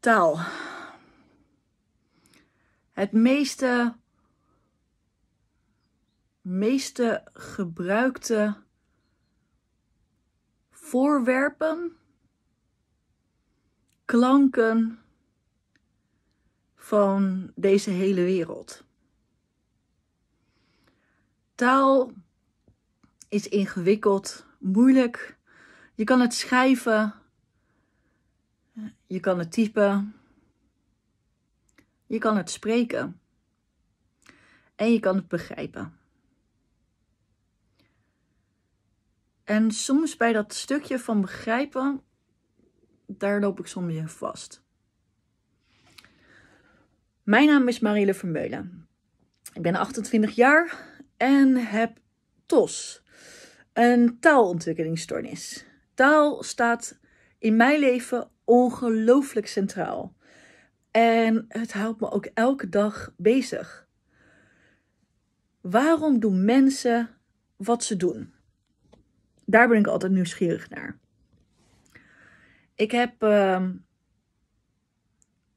taal. Het meeste, meeste gebruikte voorwerpen, klanken van deze hele wereld. Taal is ingewikkeld, moeilijk. Je kan het schrijven je kan het typen. Je kan het spreken. En je kan het begrijpen. En soms bij dat stukje van begrijpen, daar loop ik soms in vast. Mijn naam is Mariele Vermeulen. Ik ben 28 jaar en heb TOS, een taalontwikkelingsstoornis. Taal staat in mijn leven ongelooflijk centraal. En het houdt me ook elke dag bezig. Waarom doen mensen wat ze doen? Daar ben ik altijd nieuwsgierig naar. Ik heb ehm,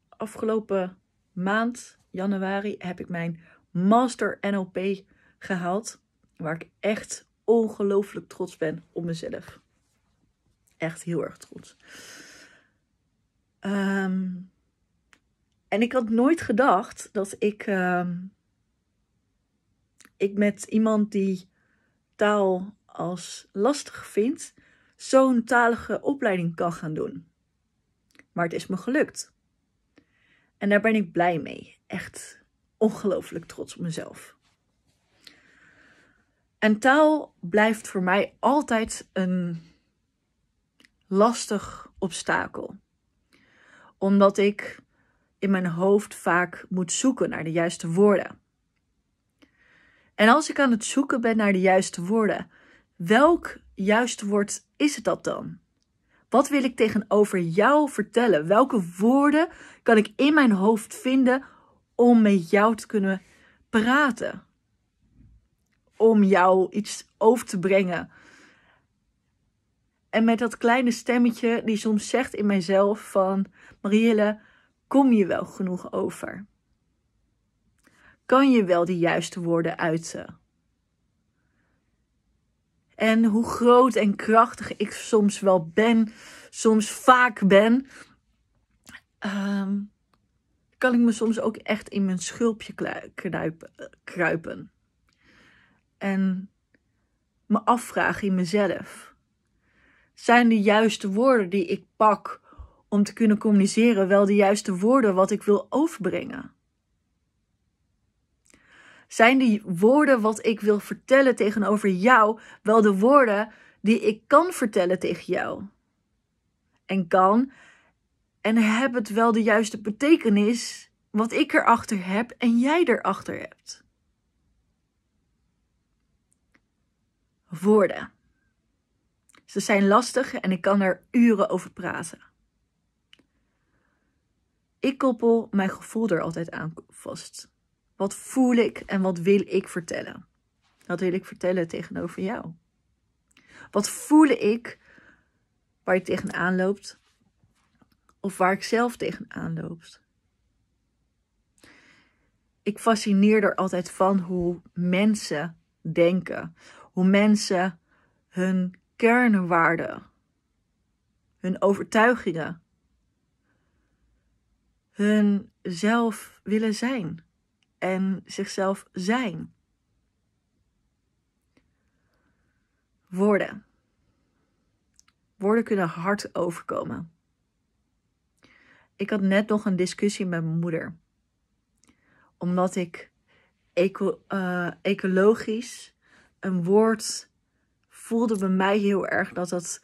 afgelopen maand, januari, heb ik mijn Master NLP gehaald. Waar ik echt ongelooflijk trots ben op mezelf. Echt heel erg trots. Ehm, en ik had nooit gedacht dat ik, ehm, ik met iemand die taal als lastig vindt, zo'n talige opleiding kan gaan doen. Maar het is me gelukt. En daar ben ik blij mee. Echt ongelooflijk trots op mezelf. En taal blijft voor mij altijd een lastig obstakel omdat ik in mijn hoofd vaak moet zoeken naar de juiste woorden. En als ik aan het zoeken ben naar de juiste woorden, welk juiste woord is het dat dan? Wat wil ik tegenover jou vertellen? Welke woorden kan ik in mijn hoofd vinden om met jou te kunnen praten? Om jou iets over te brengen en met dat kleine stemmetje die soms zegt in mijzelf van Marielle, kom je wel genoeg over? Kan je wel de juiste woorden uiten? En hoe groot en krachtig ik soms wel ben, soms vaak ben, ehm, kan ik me soms ook echt in mijn schulpje kruipen. En me afvragen in mezelf zijn de juiste woorden die ik pak om te kunnen communiceren wel de juiste woorden wat ik wil overbrengen? Zijn die woorden wat ik wil vertellen tegenover jou wel de woorden die ik kan vertellen tegen jou? En kan en heb het wel de juiste betekenis wat ik erachter heb en jij erachter hebt? Woorden. Ze zijn lastig en ik kan er uren over praten. Ik koppel mijn gevoel er altijd aan vast. Wat voel ik en wat wil ik vertellen? Wat wil ik vertellen tegenover jou. Wat voel ik waar je tegenaan loopt? Of waar ik zelf tegenaan loop? Ik fascineer er altijd van hoe mensen denken. Hoe mensen hun kernwaarden, hun overtuigingen, hun zelf willen zijn en zichzelf zijn. Woorden. Woorden kunnen hard overkomen. Ik had net nog een discussie met mijn moeder. Omdat ik eco, eh, ecologisch een woord voelde bij mij heel erg dat dat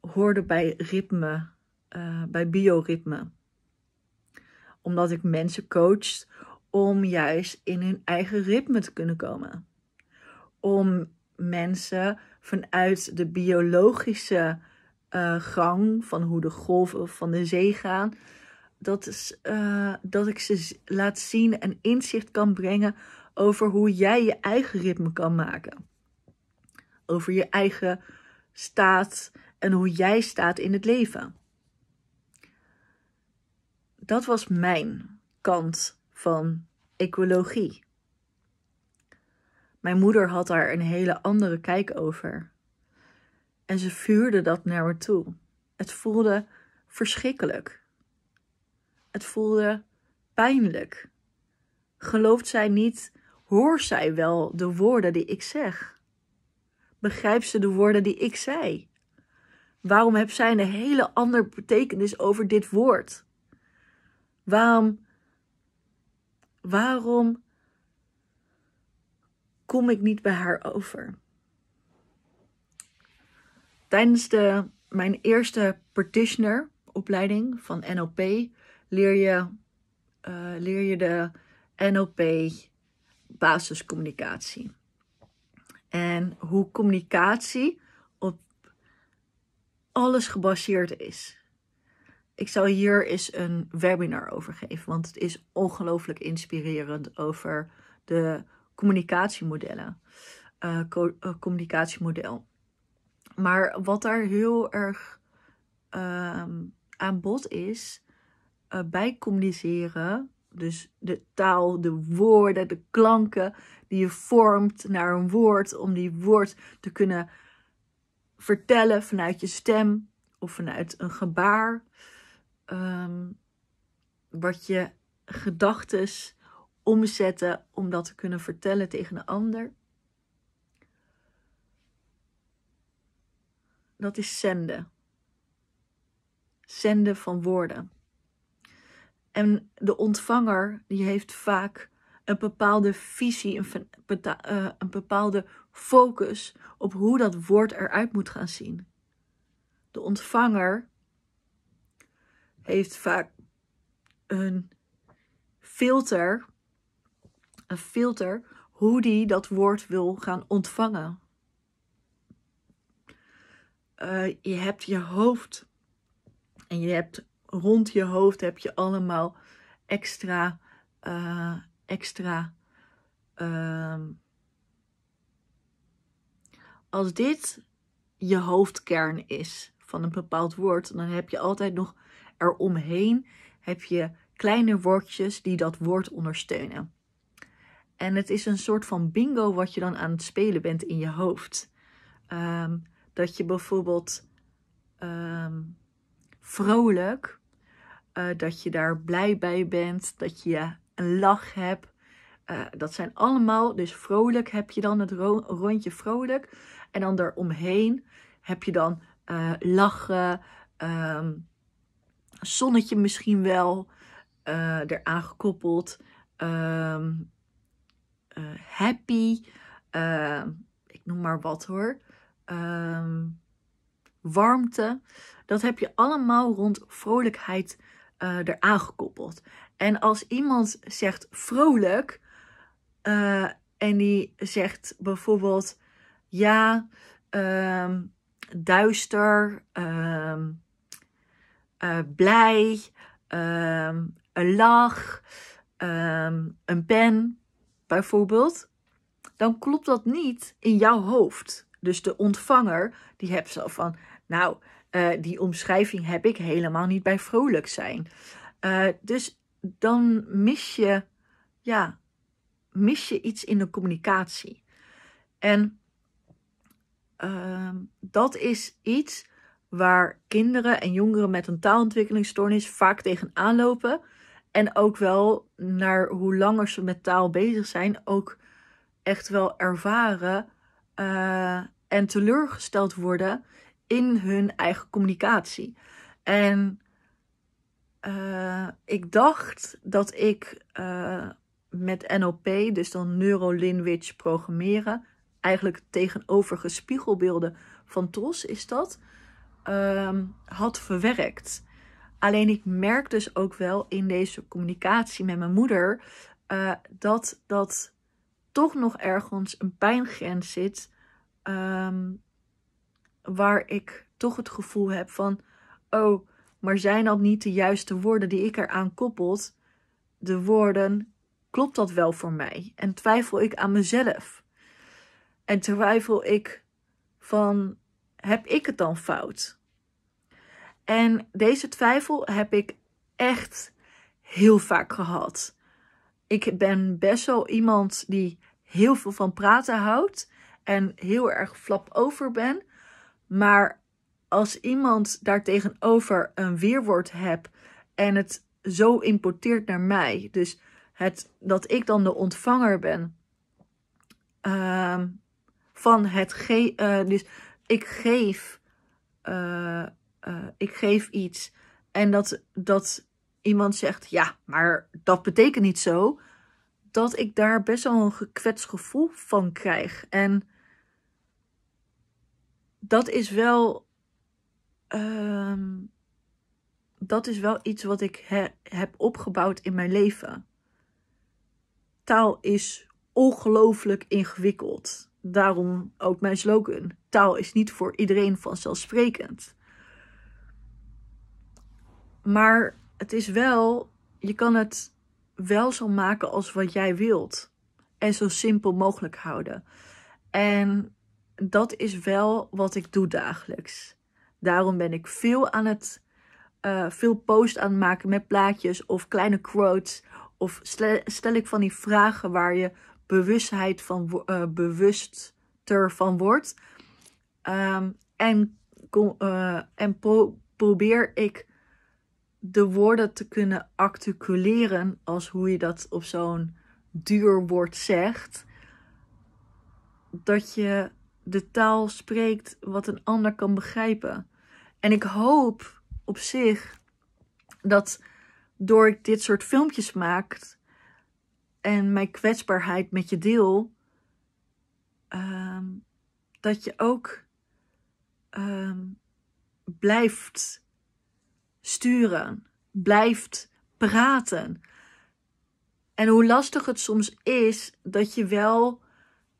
hoorde bij ritme, eh, bij bioritme. Omdat ik mensen coach om juist in hun eigen ritme te kunnen komen. Om mensen vanuit de biologische eh, gang van hoe de golven van de zee gaan, dat, is, eh, dat ik ze laat zien en inzicht kan brengen over hoe jij je eigen ritme kan maken over je eigen staat en hoe jij staat in het leven. Dat was mijn kant van ecologie. Mijn moeder had daar een hele andere kijk over. En ze vuurde dat naar me toe. Het voelde verschrikkelijk. Het voelde pijnlijk. Gelooft zij niet, hoort zij wel de woorden die ik zeg? begrijp ze de woorden die ik zei? Waarom heb zij een hele andere betekenis over dit woord? Waarom, waarom kom ik niet bij haar over? Tijdens de, mijn eerste practitioneropleiding opleiding van NLP leer je, eh, leer je de NLP basiscommunicatie. En hoe communicatie op alles gebaseerd is. Ik zal hier eens een webinar over geven, want het is ongelooflijk inspirerend over de communicatiemodellen. Eh, eh, communicatiemodel. Maar wat daar heel erg ehm, aan bod is eh, bij communiceren, dus de taal, de woorden, de klanken die je vormt naar een woord, om die woord te kunnen vertellen vanuit je stem of vanuit een gebaar. Ehm, wat je gedachtes omzetten om dat te kunnen vertellen tegen een ander. Dat is zenden. Zenden van woorden. En de ontvanger die heeft vaak een bepaalde visie, een, eh, een bepaalde focus op hoe dat woord eruit moet gaan zien. De ontvanger heeft vaak een filter, een filter hoe die dat woord wil gaan ontvangen. Eh, je hebt je hoofd en je hebt rond je hoofd heb je allemaal extra, eh, extra. Ehm, als dit je hoofdkern is van een bepaald woord, dan heb je altijd nog eromheen heb je kleine woordjes die dat woord ondersteunen. En het is een soort van bingo wat je dan aan het spelen bent in je hoofd. Ehm, dat je bijvoorbeeld ehm, vrolijk eh, dat je daar blij bij bent, dat je een lach hebt. Eh, dat zijn allemaal, dus vrolijk heb je dan het rondje vrolijk. En dan daaromheen heb je dan eh, lachen, ehm, zonnetje misschien wel eraan gekoppeld. Ehm, happy, ehm, ik noem maar wat hoor. warmte. Dat heb je allemaal rond vrolijkheid uh, eraan gekoppeld. En als iemand zegt vrolijk eh, en die zegt bijvoorbeeld ja, ehm, duister, ehm, eh, blij, ehm, een lach, een pen bijvoorbeeld, dan klopt dat niet in jouw hoofd. Dus de ontvanger die hebt zo van, nou, eh, die omschrijving heb ik helemaal niet bij vrolijk zijn. Eh, dus dan mis je, ja, mis je iets in de communicatie. En ehm, dat is iets waar kinderen en jongeren met een taalontwikkelingsstoornis vaak tegen aanlopen. En ook wel naar hoe langer ze met taal bezig zijn, ook echt wel ervaren eh, en teleurgesteld worden in hun eigen communicatie. En eh, ik dacht dat ik eh, met NLP, dus dan neurolinguage programmeren, eigenlijk tegenover spiegelbeelden van TOS is dat, ehm, had verwerkt. Alleen ik merk dus ook wel in deze communicatie met mijn moeder eh, dat dat toch nog ergens een pijngrens zit ehm, waar ik toch het gevoel heb van: oh, maar zijn dat niet de juiste woorden die ik eraan koppelt? De woorden: klopt dat wel voor mij? En twijfel ik aan mezelf? En twijfel ik van: heb ik het dan fout? En deze twijfel heb ik echt heel vaak gehad. Ik ben best wel iemand die heel veel van praten houdt en heel erg flap over ben. Maar als iemand daartegenover een weerwoord heb en het zo importeert naar mij, dus het, dat ik dan de ontvanger ben ehm, van het ge eh, dus ik geef, eh, eh, ik geef iets en dat, dat iemand zegt ja, maar dat betekent niet zo, dat ik daar best wel een gekwetst gevoel van krijg en dat is wel. Ehm, dat is wel iets wat ik heb opgebouwd in mijn leven. Taal is ongelooflijk ingewikkeld. Daarom ook mijn slogan: taal is niet voor iedereen vanzelfsprekend. Maar het is wel, je kan het wel zo maken als wat jij wilt. En zo simpel mogelijk houden. En dat is wel wat ik doe dagelijks. Daarom ben ik veel aan het, eh, veel post aan het maken met plaatjes of kleine quotes. Of stel, stel ik van die vragen waar je bewustheid van, uh, bewuster van wordt. Ehm, en eh, en probeer ik de woorden te kunnen articuleren als hoe je dat op zo'n duur woord zegt. Dat je de taal spreekt wat een ander kan begrijpen. En ik hoop op zich dat door ik dit soort filmpjes maak en mijn kwetsbaarheid met je deel, ehm, dat je ook ehm, blijft sturen, blijft praten. En hoe lastig het soms is dat je wel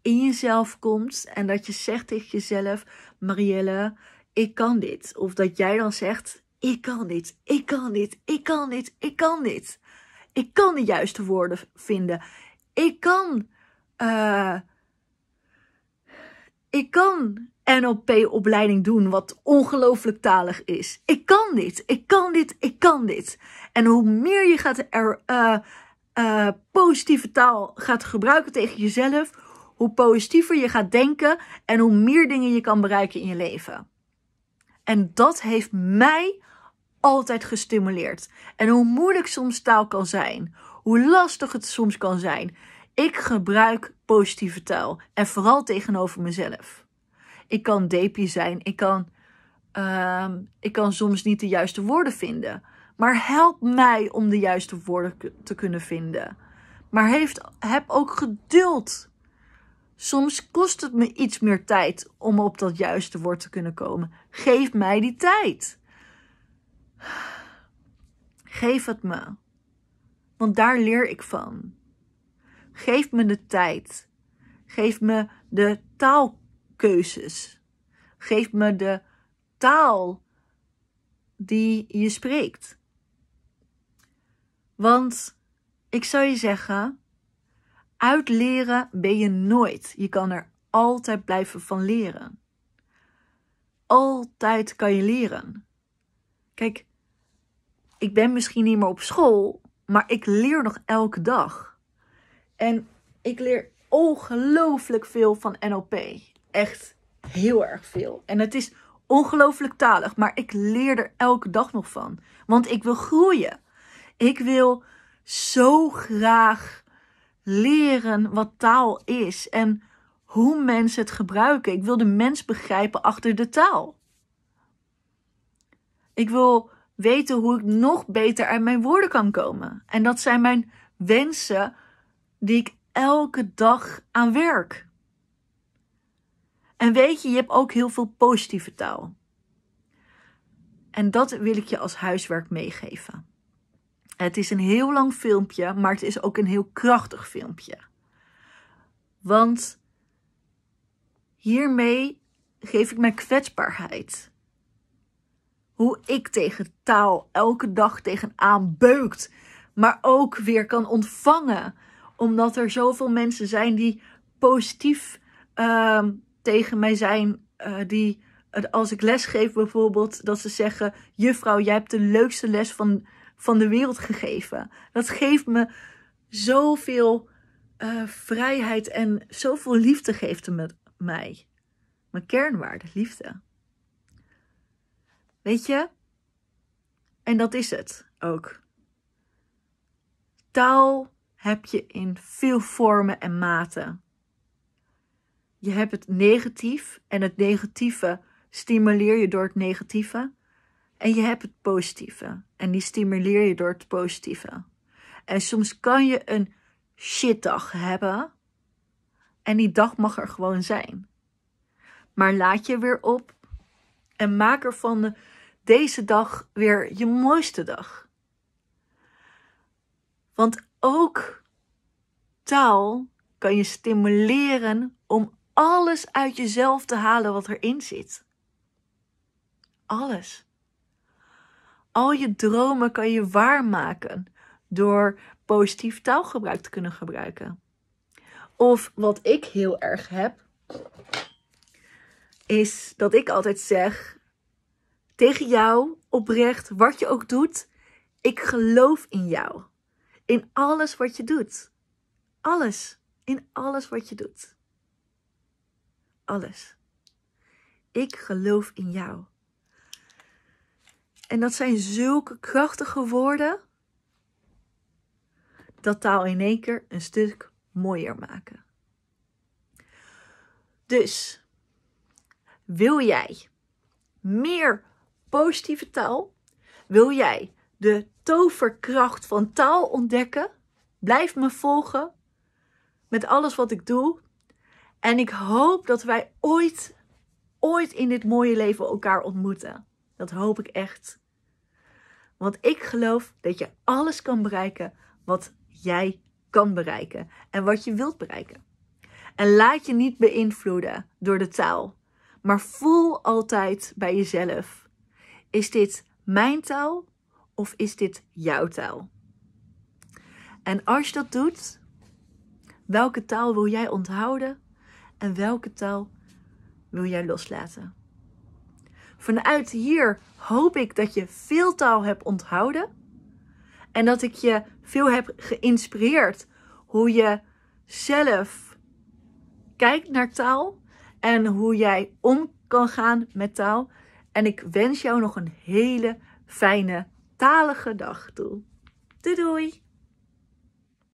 in jezelf komt en dat je zegt tegen jezelf: Marielle, ik kan dit. Of dat jij dan zegt: Ik kan dit, ik kan dit, ik kan dit, ik kan dit. Ik kan de juiste woorden vinden. Ik kan. Eh, ik kan NLP-opleiding doen, wat ongelooflijk talig is. Ik kan dit, ik kan dit, ik kan dit. En hoe meer je gaat er, eh, eh, positieve taal gaat gebruiken tegen jezelf, hoe positiever je gaat denken en hoe meer dingen je kan bereiken in je leven. En dat heeft mij altijd gestimuleerd. En hoe moeilijk soms taal kan zijn, hoe lastig het soms kan zijn. Ik gebruik positieve taal en vooral tegenover mezelf. Ik kan depie zijn, ik kan, ehm, ik kan soms niet de juiste woorden vinden. Maar help mij om de juiste woorden te kunnen vinden. Maar heeft, heb ook geduld Soms kost het me iets meer tijd om op dat juiste woord te kunnen komen. Geef mij die tijd. Geef het me. Want daar leer ik van. Geef me de tijd. Geef me de taalkeuzes. Geef me de taal die je spreekt. Want ik zou je zeggen, Uitleren ben je nooit. Je kan er altijd blijven van leren. Altijd kan je leren. Kijk, ik ben misschien niet meer op school, maar ik leer nog elke dag. En ik leer ongelooflijk veel van NLP. Echt heel erg veel. En het is ongelooflijk talig, maar ik leer er elke dag nog van. Want ik wil groeien. Ik wil zo graag leren wat taal is en hoe mensen het gebruiken. Ik wil de mens begrijpen achter de taal. Ik wil weten hoe ik nog beter uit mijn woorden kan komen. En dat zijn mijn wensen die ik elke dag aan werk. En weet je, je hebt ook heel veel positieve taal. En dat wil ik je als huiswerk meegeven. Het is een heel lang filmpje, maar het is ook een heel krachtig filmpje. Want hiermee geef ik mijn kwetsbaarheid. Hoe ik tegen taal elke dag tegenaan beukt, maar ook weer kan ontvangen, omdat er zoveel mensen zijn die positief ehm, tegen mij zijn, eh, die als ik les geef bijvoorbeeld, dat ze zeggen: Juffrouw, jij hebt de leukste les van van de wereld gegeven. Dat geeft me zoveel eh, vrijheid en zoveel liefde geeft het me, mij. Mijn kernwaarde, liefde. Weet je? En dat is het ook. Taal heb je in veel vormen en maten. Je hebt het negatief en het negatieve stimuleer je door het negatieve. En je hebt het positieve. En die stimuleer je door het positieve. En soms kan je een shitdag hebben. En die dag mag er gewoon zijn. Maar laat je weer op. En maak ervan de, deze dag weer je mooiste dag. Want ook taal kan je stimuleren om alles uit jezelf te halen wat erin zit. Alles. Al je dromen kan je waarmaken door positief taalgebruik te kunnen gebruiken. Of wat ik heel erg heb, is dat ik altijd zeg tegen jou oprecht, wat je ook doet, ik geloof in jou. In alles wat je doet. Alles. In alles wat je doet. Alles. Ik geloof in jou. En dat zijn zulke krachtige woorden. Dat taal in één keer een stuk mooier maken. Dus wil jij meer positieve taal? Wil jij de toverkracht van taal ontdekken? Blijf me volgen met alles wat ik doe. En ik hoop dat wij ooit, ooit in dit mooie leven elkaar ontmoeten. Dat hoop ik echt. Want ik geloof dat je alles kan bereiken wat jij kan bereiken en wat je wilt bereiken. En laat je niet beïnvloeden door de taal, maar voel altijd bij jezelf: is dit mijn taal of is dit jouw taal? En als je dat doet, welke taal wil jij onthouden en welke taal wil jij loslaten? Vanuit hier hoop ik dat je veel taal hebt onthouden. En dat ik je veel heb geïnspireerd hoe je zelf kijkt naar taal en hoe jij om kan gaan met taal. En ik wens jou nog een hele fijne talige dag toe. Doei doei!